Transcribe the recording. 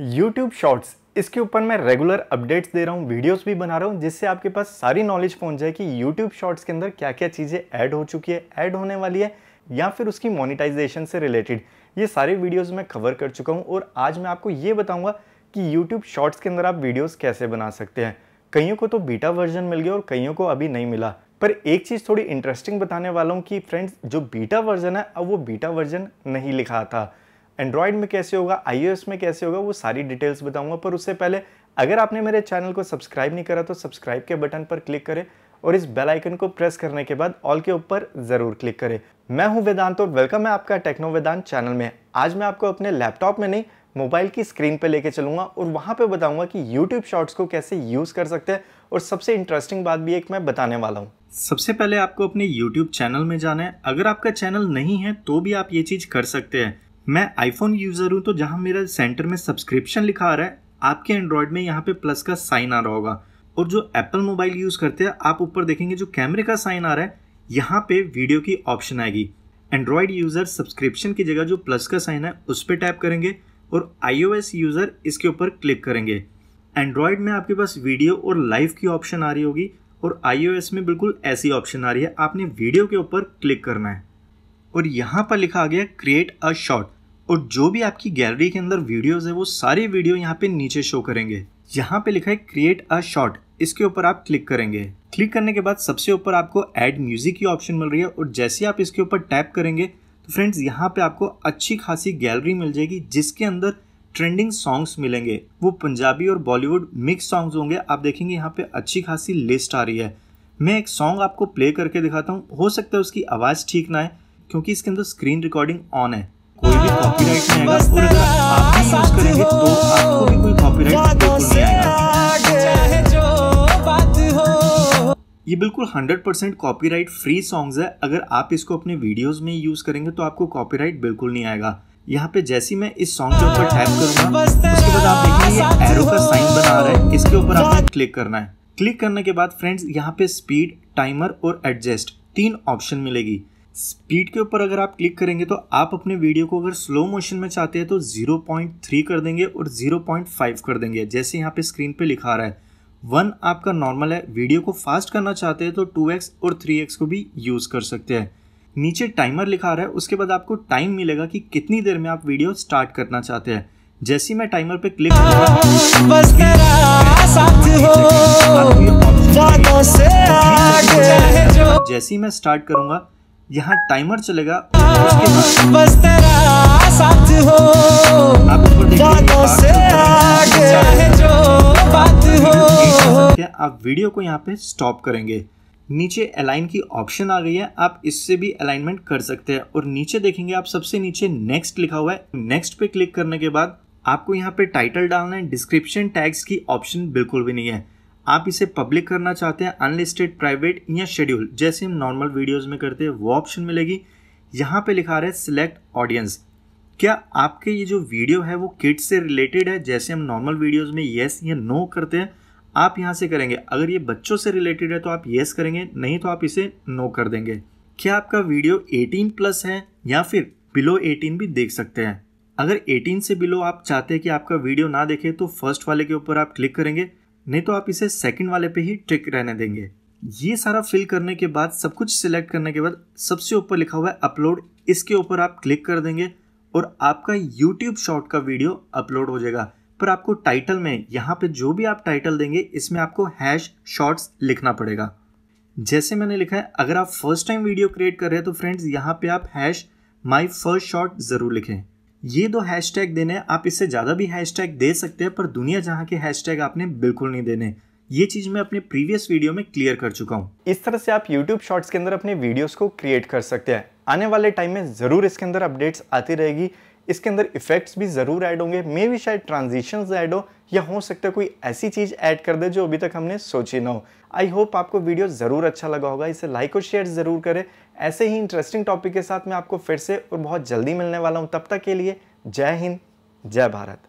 YouTube shorts इसके ऊपर मैं रेगुलर अपडेट्स दे रहा हूँ वीडियोस भी बना रहा हूँ जिससे आपके पास सारी नॉलेज पहुँच जाए कि यूट्यूब शॉर्ट्स के अंदर क्या क्या चीज़ें ऐड हो चुकी है ऐड होने वाली है या फिर उसकी मोनिटाइजेशन से रिलेटेड ये सारे वीडियोज़ मैं कवर कर चुका हूँ और आज मैं आपको ये बताऊँगा कि यूट्यूब शॉर्ट्स के अंदर आप वीडियोज़ कैसे बना सकते हैं कईयों को तो बीटा वर्जन मिल गया और कईयों को अभी नहीं मिला पर एक चीज़ थोड़ी इंटरेस्टिंग बताने वाला हूँ कि फ्रेंड्स जो बीटा वर्जन है अब वो बीटा वर्जन नहीं लिखा था एंड्रॉयड में कैसे होगा आई में कैसे होगा वो सारी डिटेल्स बताऊँगा पर उससे पहले अगर आपने मेरे चैनल को सब्सक्राइब नहीं करा तो सब्सक्राइब के बटन पर क्लिक करें और इस बेल आइकन को प्रेस करने के बाद ऑल के ऊपर ज़रूर क्लिक करें मैं हूं वेदांत और वेलकम है आपका टेक्नो वेदांत चैनल में आज मैं आपको अपने लैपटॉप में नहीं मोबाइल की स्क्रीन पर लेके चलूँगा और वहाँ पर बताऊँगा कि यूट्यूब शॉर्ट्स को कैसे यूज़ कर सकते हैं और सबसे इंटरेस्टिंग बात भी एक मैं बताने वाला हूँ सबसे पहले आपको अपने यूट्यूब चैनल में जाना है अगर आपका चैनल नहीं है तो भी आप ये चीज़ कर सकते हैं मैं आईफोन यूज़र हूँ तो जहाँ मेरा सेंटर में सब्सक्रिप्शन लिखा आ रहा है आपके एंड्रॉयड में यहाँ पे प्लस का साइन आ रहा होगा और जो एप्पल मोबाइल यूज़ करते हैं आप ऊपर देखेंगे जो कैमरे का साइन आ रहा है यहाँ पे वीडियो की ऑप्शन आएगी एंड्रॉयड यूज़र सब्सक्रिप्शन की जगह जो प्लस का साइन है उस पर टैप करेंगे और आईओएस यूज़र इसके ऊपर क्लिक करेंगे एंड्रॉयड में आपके पास वीडियो और लाइव की ऑप्शन आ रही होगी और आईओएस में बिल्कुल ऐसी ऑप्शन आ रही है आपने वीडियो के ऊपर क्लिक करना है और यहाँ पर लिखा आ गया क्रिएट अ शॉट और जो भी आपकी गैलरी के अंदर वीडियोस है वो सारे वीडियो यहाँ पे नीचे शो करेंगे यहाँ पे लिखा है क्रिएट अ शॉट इसके ऊपर आप क्लिक करेंगे क्लिक करने के बाद सबसे ऊपर आपको ऐड म्यूजिक की ऑप्शन मिल रही है और जैसे आप इसके ऊपर टैप करेंगे तो फ्रेंड्स यहाँ पे आपको अच्छी खासी गैलरी मिल जाएगी जिसके अंदर ट्रेंडिंग सॉन्ग्स मिलेंगे वो पंजाबी और बॉलीवुड मिक्स सॉन्ग्स होंगे आप देखेंगे यहाँ पे अच्छी खासी लिस्ट आ रही है मैं एक सॉन्ग आपको प्ले करके दिखाता हूँ हो सकता है उसकी आवाज़ ठीक ना है क्योंकि इसके अंदर स्क्रीन रिकॉर्डिंग ऑन है कॉपीराइट नहीं आएगा और आप भी यूज करेंगे तो आपको भी कोई कॉपीराइट बिल्कुल नहीं आएगा ये बिल्कुल 100% परसेंट कॉपीराइट फ्री सॉन्ग्स है अगर आप इसको अपने वीडियोस में यूज़ करेंगे तो आपको कॉपीराइट बिल्कुल नहीं आएगा यहाँ पे जैसे मैं इस सॉन्ग के ऊपर टैप करूंगा उसके बाद आप देखेंगे ये एरो का साइन बना रहा है इसके ऊपर आपको क्लिक करना है क्लिक करने के बाद फ्रेंड्स यहाँ पे स्पीड टाइमर और एडजस्ट तीन ऑप्शन मिलेगी स्पीड के ऊपर अगर आप क्लिक करेंगे तो आप अपने वीडियो को अगर स्लो मोशन में चाहते हैं तो 0.3 कर देंगे और 0.5 कर देंगे जैसे यहाँ पे स्क्रीन पे लिखा रहा है वन आपका नॉर्मल है वीडियो को फास्ट करना चाहते हैं तो 2x और 3x को भी यूज़ कर सकते हैं नीचे टाइमर लिखा रहा है उसके बाद आपको टाइम मिलेगा कि कितनी देर में आप वीडियो स्टार्ट करना चाहते हैं जैसे मैं टाइमर पे क्लिक जैसे ही मैं स्टार्ट करूंगा यहाँ टाइमर चलेगा आप वीडियो को यहाँ पे स्टॉप करेंगे नीचे अलाइन की ऑप्शन आ गई है आप इससे भी अलाइनमेंट कर सकते हैं और नीचे देखेंगे आप सबसे नीचे नेक्स्ट लिखा हुआ है नेक्स्ट पे क्लिक करने के बाद आपको यहाँ पे टाइटल डालना है डिस्क्रिप्शन टैग्स की ऑप्शन बिल्कुल भी नहीं है आप इसे पब्लिक करना चाहते हैं अनलिस्टेड प्राइवेट या शेड्यूल जैसे हम नॉर्मल वीडियोस में करते हैं वो ऑप्शन मिलेगी यहाँ पे लिखा रहा है सिलेक्ट ऑडियंस क्या आपके ये जो वीडियो है वो किट से रिलेटेड है जैसे हम नॉर्मल वीडियोस में येस या नो करते हैं आप यहाँ से करेंगे अगर ये बच्चों से रिलेटेड है तो आप येस करेंगे नहीं तो आप इसे नो कर देंगे क्या आपका वीडियो 18 प्लस है या फिर बिलो 18 भी देख सकते हैं अगर 18 से बिलो आप चाहते हैं कि आपका वीडियो ना देखे तो फर्स्ट वाले के ऊपर आप क्लिक करेंगे नहीं तो आप इसे सेकंड वाले पे ही ट्रिक रहने देंगे ये सारा फिल करने के बाद सब कुछ सिलेक्ट करने के बाद सबसे ऊपर लिखा हुआ है अपलोड इसके ऊपर आप क्लिक कर देंगे और आपका यूट्यूब शॉर्ट का वीडियो अपलोड हो जाएगा पर आपको टाइटल में यहाँ पे जो भी आप टाइटल देंगे इसमें आपको हैश शॉर्ट्स लिखना पड़ेगा जैसे मैंने लिखा है अगर आप फर्स्ट टाइम वीडियो क्रिएट कर रहे हैं तो फ्रेंड्स यहाँ पे आप हैश माई फर्स्ट शॉर्ट ज़रूर लिखें ये दो हैशटैग देने आप इससे ज़्यादा भी हैशटैग दे सकते हैं पर दुनिया जहाँ के हैशटैग आपने बिल्कुल नहीं देने ये चीज़ मैं अपने प्रीवियस वीडियो में क्लियर कर चुका हूँ इस तरह से आप YouTube शॉर्ट्स के अंदर अपने वीडियोस को क्रिएट कर सकते हैं आने वाले टाइम में ज़रूर इसके अंदर अपडेट्स आती रहेगी इसके अंदर इफेक्ट्स भी ज़रूर ऐड होंगे मे भी शायद ट्रांजिशन ऐड हो या हो सकता है कोई ऐसी चीज़ ऐड कर दे जो अभी तक हमने सोची ना हो आई होप आपको वीडियो ज़रूर अच्छा लगा होगा इसे लाइक और शेयर ज़रूर करें ऐसे ही इंटरेस्टिंग टॉपिक के साथ मैं आपको फिर से और बहुत जल्दी मिलने वाला हूँ तब तक के लिए जय हिंद जय भारत